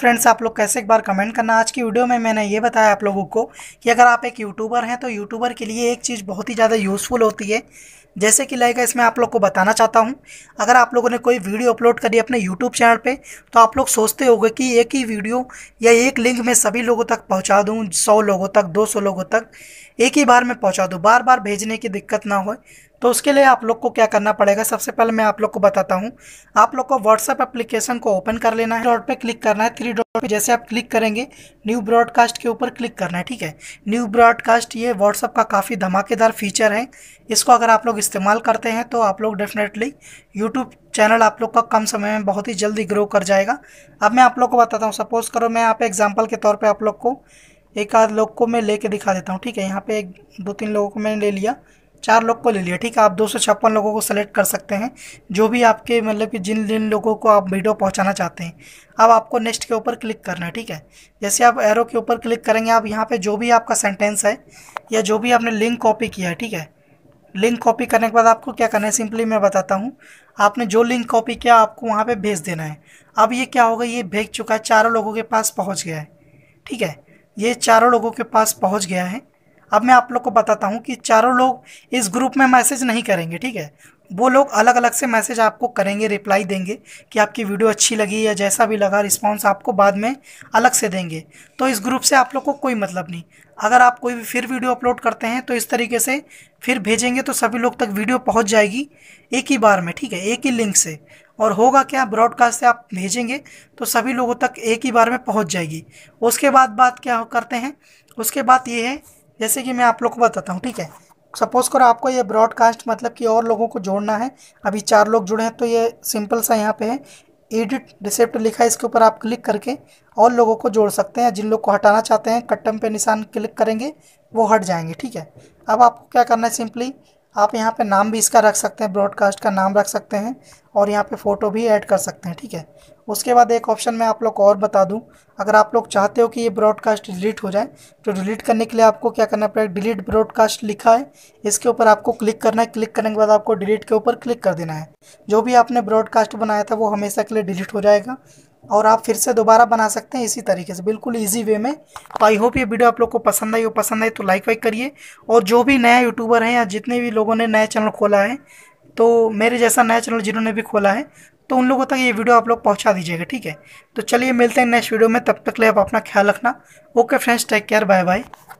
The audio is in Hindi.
फ्रेंड्स आप लोग कैसे एक बार कमेंट करना आज की वीडियो में मैंने ये बताया आप लोगों को कि अगर आप एक यूट्यूबर हैं तो यूट्यूबर के लिए एक चीज़ बहुत ही ज़्यादा यूज़फुल होती है जैसे कि लाइक इसमें आप लोग को बताना चाहता हूँ अगर आप लोगों ने कोई वीडियो अपलोड करी अपने यूट्यूब चैनल पे तो आप लोग सोचते हो कि एक ही वीडियो या एक लिंक मैं सभी लोगों तक पहुँचा दूँ सौ लोगों तक दो सौ लोगों तक एक ही बार में पहुँचा दूँ बार बार भेजने की दिक्कत ना हो तो उसके लिए आप लोग को क्या करना पड़ेगा सबसे पहले मैं आप लोग को बताता हूँ आप लोग को व्हाट्सअप एप्लीकेशन को ओपन कर लेना है डॉट पे क्लिक करना है थ्री डॉट पे जैसे आप क्लिक करेंगे न्यू ब्रॉडकास्ट के ऊपर क्लिक करना है ठीक है न्यू ब्रॉडकास्ट ये व्हाट्सअप का काफ़ी धमाकेदार फीचर है इसको अगर आप लोग इस्तेमाल करते हैं तो आप लोग डेफिनेटली यूट्यूब चैनल आप लोग का कम समय में बहुत ही जल्दी ग्रो कर जाएगा अब मैं आप लोग को बताता हूँ सपोज़ करो मैं आप एग्जाम्पल के तौर पर आप लोग को एक आध लोग को मैं लेके दिखा देता हूँ ठीक है यहाँ पे एक दो तीन लोगों को मैंने ले लिया चार लोग को ले लिया ठीक है आप दो सौ छप्पन लोगों को सेलेक्ट कर सकते हैं जो भी आपके मतलब कि जिन जिन लोगों को आप वीडियो पहुंचाना चाहते हैं अब आपको नेक्स्ट के ऊपर क्लिक करना है ठीक है जैसे आप एरो के ऊपर क्लिक करेंगे आप यहाँ पे जो भी आपका सेंटेंस है या जो भी आपने लिंक कॉपी किया है ठीक है लिंक कॉपी करने के बाद आपको क्या करना है सिंपली मैं बताता हूँ आपने जो लिंक कॉपी किया आपको वहाँ पर भेज देना है अब ये क्या होगा ये भेज चुका है चारों लोगों के पास पहुँच गया है ठीक है ये चारों लोगों के पास पहुँच गया है अब मैं आप लोग को बताता हूँ कि चारों लोग इस ग्रुप में मैसेज नहीं करेंगे ठीक है वो लोग अलग अलग से मैसेज आपको करेंगे रिप्लाई देंगे कि आपकी वीडियो अच्छी लगी या जैसा भी लगा रिस्पॉन्स आपको बाद में अलग से देंगे तो इस ग्रुप से आप लोग को कोई मतलब नहीं अगर आप कोई भी फिर वीडियो अपलोड करते हैं तो इस तरीके से फिर भेजेंगे तो सभी लोग तक वीडियो पहुँच जाएगी एक ही बार में ठीक है एक ही लिंक से और होगा क्या ब्रॉडकास्ट से आप भेजेंगे तो सभी लोगों तक एक ही बार में पहुँच जाएगी उसके बाद बात क्या करते हैं उसके बाद ये है जैसे कि मैं आप लोग को बताता हूँ ठीक है सपोज़ करो आपको ये ब्रॉडकास्ट मतलब कि और लोगों को जोड़ना है अभी चार लोग जुड़े हैं तो ये सिंपल सा यहाँ पे है एडिट रिसेप्ट लिखा है इसके ऊपर आप क्लिक करके और लोगों को जोड़ सकते हैं जिन लोग को हटाना चाहते हैं कट्टम पे निशान क्लिक करेंगे वो हट जाएंगे ठीक है अब आपको क्या करना है सिंपली आप यहाँ पे नाम भी इसका रख सकते हैं ब्रॉडकास्ट का नाम रख सकते हैं और यहाँ पे फ़ोटो भी ऐड कर सकते हैं ठीक है उसके बाद एक ऑप्शन मैं आप लोग को और बता दूं अगर आप लोग चाहते हो कि ये ब्रॉडकास्ट डिलीट हो जाए तो डिलीट करने के लिए आपको क्या करना पड़ेगा डिलीट ब्रॉडकास्ट लिखा है इसके ऊपर आपको क्लिक करना है क्लिक करने के बाद आपको डिलीट के ऊपर क्लिक कर देना है जो भी आपने ब्रॉडकास्ट बनाया था वो हमेशा के लिए डिलीट हो जाएगा और आप फिर से दोबारा बना सकते हैं इसी तरीके से बिल्कुल इजी वे में तो आई होप ये वीडियो आप लोग को पसंद आई हो पसंद आई तो लाइक वाइक करिए और जो भी नया यूट्यूबर हैं या जितने भी लोगों ने नया चैनल खोला है तो मेरे जैसा नया चैनल जिन्होंने भी खोला है तो उन लोगों तक ये वीडियो आप लोग पहुंचा दीजिएगा ठीक है तो चलिए मिलते हैं नेक्स्ट वीडियो में तब तक ले आप अपना ख्याल रखना okay friends take care bye bye